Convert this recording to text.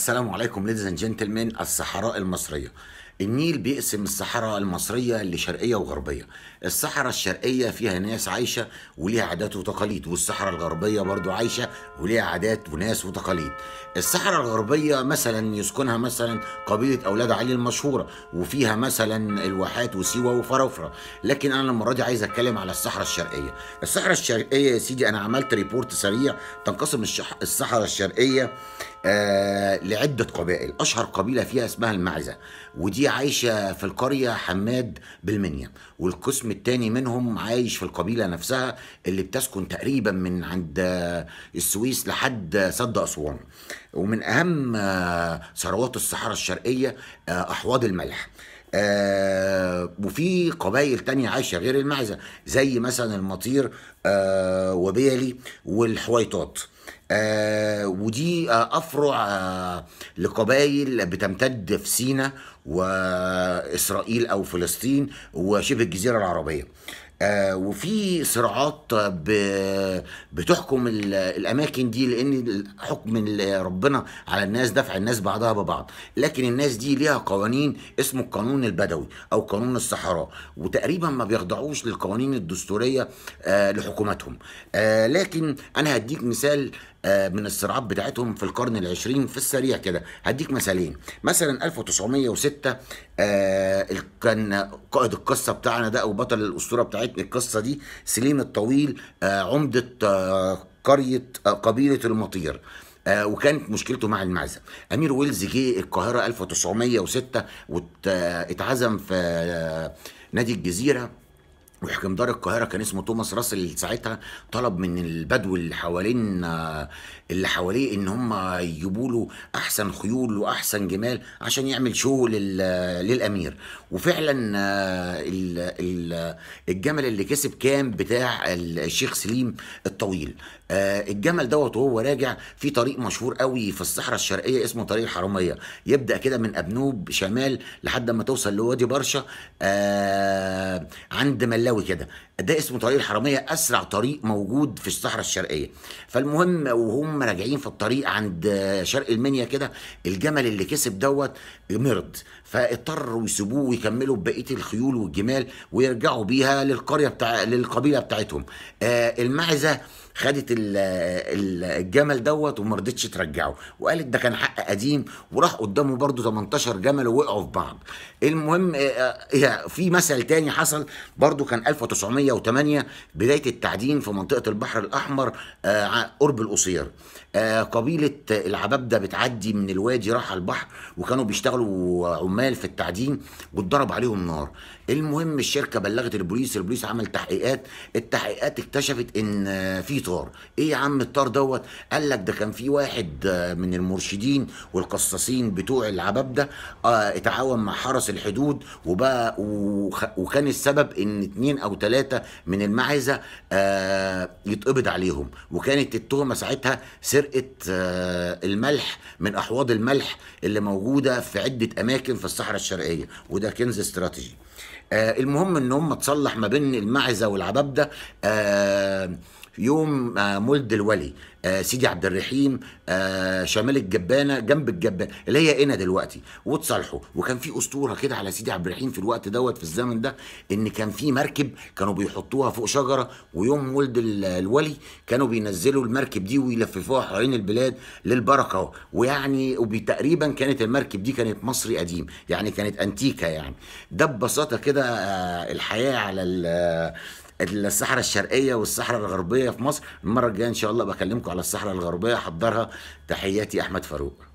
السلام عليكم ليديز اند جنتلمان الصحراء المصريه النيل بيقسم الصحراء المصرية لشرقية وغربية الصحراء الشرقية فيها ناس عايشة وليها عادات وتقاليد والصحراء الغربية برضو عايشة وليها عادات وناس وتقاليد الصحراء الغربية مثلا يسكنها مثلا قبيلة أولاد علي المشهورة وفيها مثلا الواحات وسيوة وفرافرة لكن أنا المرة دي عايز أتكلم على الصحراء الشرقية الصحراء الشرقية يا سيدي أنا عملت ريبورت سريع تنقسم الصحراء الشرقية آه لعدة قبائل أشهر قبيلة فيها اسمها المعزة ودي عايشة في القرية حماد بالمنيا والقسم الثاني منهم عايش في القبيلة نفسها اللي بتسكن تقريبا من عند السويس لحد سد أسوان ومن أهم ثروات الصحراء الشرقية آه، أحواض الملح آه وفي قبائل تانية عايشة غير المعزة زي مثلا المطير آه وبيلي والحويطات آه، ودي آه، افرع آه، لقبائل بتمتد في سينا واسرائيل او فلسطين وشبه الجزيره العربيه وفي صراعات بتحكم الاماكن دي لان حكم ربنا على الناس دفع الناس بعضها ببعض لكن الناس دي ليها قوانين اسمه القانون البدوي او قانون الصحراء وتقريبا ما بيخضعوش للقوانين الدستوريه لحكوماتهم لكن انا هديك مثال آه، من الصراعات بتاعتهم في القرن العشرين في السريع كده هديك مثالين مثلا 1906 آه، كان قائد القصه بتاعنا ده او بطل الاسطوره بتاعتنا القصه دي سليم الطويل آه، عمده قريه قبيله المطير وكانت مشكلته مع المعزه امير ويلز جه القاهره 1906 واتعزم في نادي الجزيره وحكم دار القاهره كان اسمه توماس راسل ساعتها طلب من البدو اللي حوالين اللي حواليه ان هم يجيبوا له احسن خيول واحسن جمال عشان يعمل شو للامير وفعلا الجمل اللي كسب كان بتاع الشيخ سليم الطويل آه، الجمل دوت وهو راجع في طريق مشهور قوي في الصحراء الشرقيه اسمه طريق الحراميه يبدا كده من ابنوب شمال لحد ما توصل لوادي برشا آه، عند ملاك قوي كده ده اسمه طريق الحراميه اسرع طريق موجود في الصحراء الشرقيه فالمهم وهم راجعين في الطريق عند شرق المنيا كده الجمل اللي كسب دوت مرض فاضطروا يسيبوه ويكملوا بقية الخيول والجمال ويرجعوا بيها للقريه بتاع للقبيله بتاعتهم آه المعزه خدت الجمل دوت وما رضتش ترجعه وقالت ده كان حق قديم وراح قدامه برضه 18 جمل ووقعوا في بعض المهم آه، آه، في مثل تاني حصل برضه كان 1908 بدايه التعدين في منطقه البحر الاحمر آه، قرب القصير قبيله العبابده بتعدي من الوادي راح البحر وكانوا بيشتغلوا عمال في التعدين واتضرب عليهم نار المهم الشركه بلغت البوليس البوليس عمل تحقيقات التحقيقات اكتشفت ان في الطار ايه يا عم الطار دوت قال لك ده كان في واحد آه، من المرشدين والقصاصين بتوع العباب ده اه اتعاون مع حرس الحدود وبقى وكان السبب ان اتنين او تلاتة من المعزة اه يتقبض عليهم وكانت التهمة ساعتها سرقة اه الملح من احواض الملح اللي موجودة في عدة اماكن في الصحراء الشرقية وده كنز استراتيجي آه المهم ان هم تصلح ما بين المعزه ده آه يوم آه، مولد الولي آه، سيدي عبد الرحيم آه، شمال الجبانه جنب الجبانه اللي هي هنا دلوقتي وتصالحوا وكان في اسطوره كده على سيدي عبد الرحيم في الوقت دوت في الزمن ده ان كان في مركب كانوا بيحطوها فوق شجره ويوم مولد الولي كانوا بينزلوا المركب دي ويلففوها حوالين البلاد للبركه ويعني وتقريبا كانت المركب دي كانت مصري قديم يعني كانت انتيكه يعني ده ببساطه كده الحياه على الصحراء الشرقيه والصحراء الغربيه في مصر المره الجايه ان شاء الله بكلمكم على الصحراء الغربيه حضرها تحياتي احمد فاروق